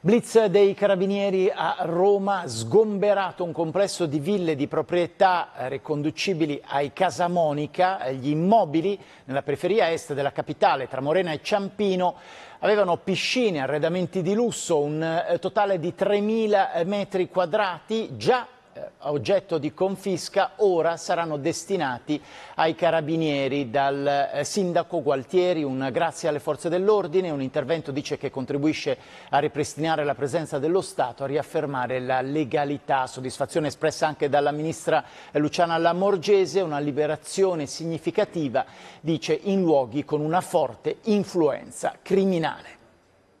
Blitz dei carabinieri a Roma, sgomberato un complesso di ville di proprietà eh, riconducibili ai Casa Monica. Eh, gli immobili nella periferia est della capitale tra Morena e Ciampino avevano piscine, arredamenti di lusso, un eh, totale di 3.000 metri quadrati già eh, oggetto di confisca ora saranno destinati ai carabinieri dal eh, sindaco Gualtieri, un grazie alle forze dell'ordine, un intervento dice che contribuisce a ripristinare la presenza dello Stato, a riaffermare la legalità, soddisfazione espressa anche dalla ministra Luciana Lamorgese, una liberazione significativa, dice, in luoghi con una forte influenza criminale.